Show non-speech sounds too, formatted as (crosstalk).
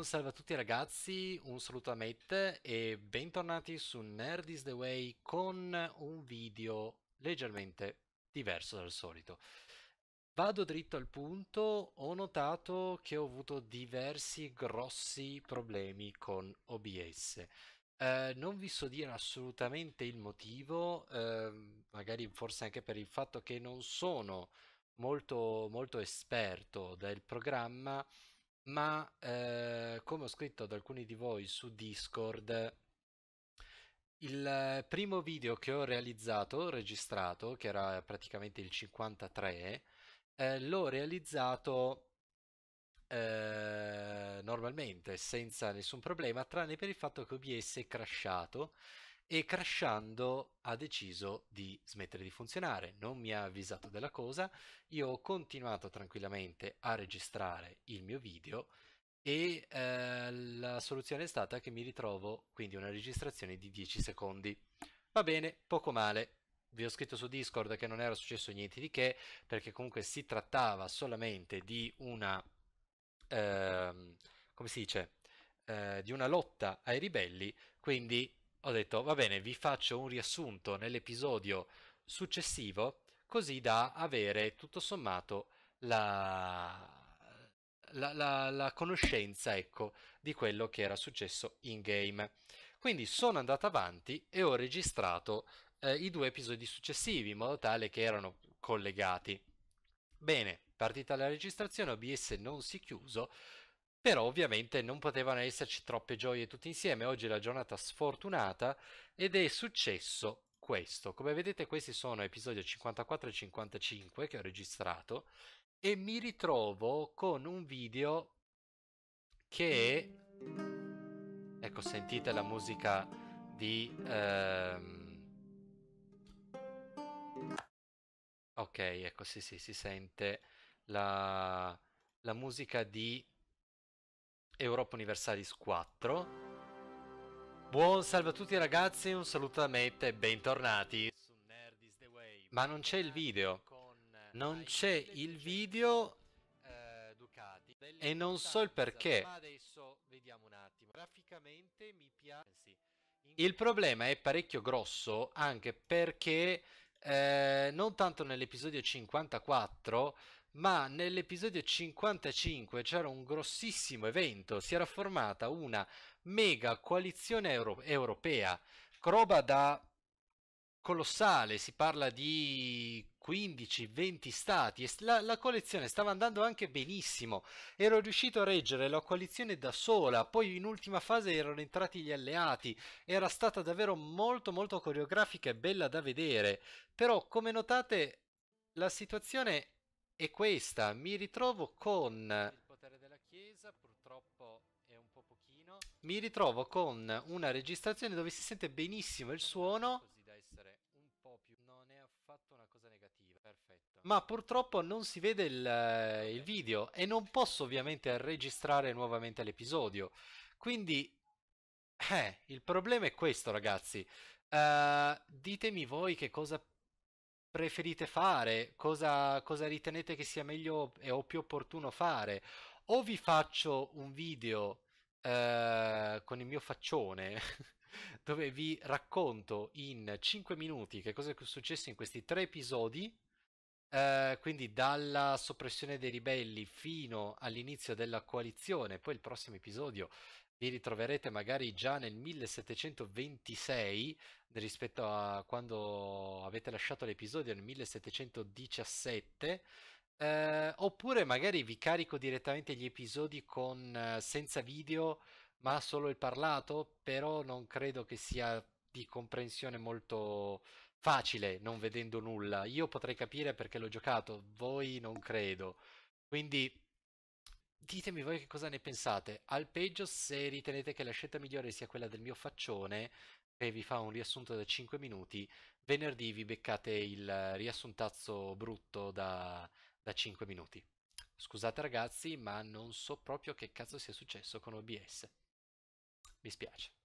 Buon salve a tutti ragazzi, un saluto a Mette e bentornati su Nerd is the Way con un video leggermente diverso dal solito. Vado dritto al punto, ho notato che ho avuto diversi grossi problemi con OBS. Eh, non vi so dire assolutamente il motivo, eh, magari forse anche per il fatto che non sono molto, molto esperto del programma, ma eh, come ho scritto ad alcuni di voi su Discord, il primo video che ho realizzato, registrato, che era praticamente il 53, eh, l'ho realizzato eh, normalmente, senza nessun problema, tranne per il fatto che OBS è crashato e crashando ha deciso di smettere di funzionare, non mi ha avvisato della cosa, io ho continuato tranquillamente a registrare il mio video e eh, la soluzione è stata che mi ritrovo quindi una registrazione di 10 secondi. Va bene, poco male. Vi ho scritto su Discord che non era successo niente di che, perché comunque si trattava solamente di una... Eh, come si dice? Eh, di una lotta ai ribelli, quindi ho detto va bene, vi faccio un riassunto nell'episodio successivo così da avere tutto sommato la, la, la, la conoscenza ecco, di quello che era successo in game. Quindi sono andato avanti e ho registrato eh, i due episodi successivi in modo tale che erano collegati. Bene, partita la registrazione, OBS non si è chiuso, però ovviamente non potevano esserci troppe gioie tutti insieme, oggi è la giornata sfortunata ed è successo questo. Come vedete questi sono episodi 54 e 55 che ho registrato e mi ritrovo con un video che... Ecco, sentite la musica di... Ehm... Ok, ecco, sì, sì, si sente la, la musica di Europa Universalis 4. Buon salve a tutti ragazzi, un saluto da Matt e bentornati. Ma non c'è il video. Eh, non c'è il video eh, e non so il perché. Il problema è parecchio grosso anche perché eh, non tanto nell'episodio 54, ma nell'episodio 55 c'era un grossissimo evento, si era formata una mega coalizione euro- europea, roba da colossale, si parla di 15-20 stati la, la, coalizione stava andando anche benissimo, ero riuscito a reggere la coalizione da sola, poi in ultima fase erano entrati gli alleati, era stata davvero molto molto coreografica e bella da vedere, però come notate la situazione è questa, mi ritrovo con... Chiesa, un mi ritrovo con una registrazione dove si sente benissimo il suono ma purtroppo non si vede il, eh, il video e non posso ovviamente registrare nuovamente l'episodio. Quindi, eh, il problema è questo ragazzi. Uh, ditemi voi che cosa preferite fare, cosa, cosa ritenete che sia meglio e o più opportuno fare. O vi faccio un video uh, con il mio faccione (laughs) dove vi racconto in 5 minuti che cosa è successo in questi tre episodi Uh, quindi dalla soppressione dei ribelli fino all'inizio della coalizione, poi il prossimo episodio vi ritroverete magari già nel 1726 rispetto a quando avete lasciato l'episodio nel 1717. Uh, ehm, oppure magari vi carico direttamente gli episodi con, eh, senza video ma solo il parlato, però non credo che sia di comprensione molto facile non vedendo nulla. Io potrei capire perché l'ho giocato, voi non credo. Quindi ditemi voi che cosa ne pensate. Al peggio, se ritenete che la scelta migliore sia quella del mio faccione, che vi fa un riassunto da 5 minuti, venerdì vi beccate il riassuntazzo brutto da, da 5 minuti. Scusate ragazzi, ma non so proprio che cazzo sia successo con OBS. Mi spiace.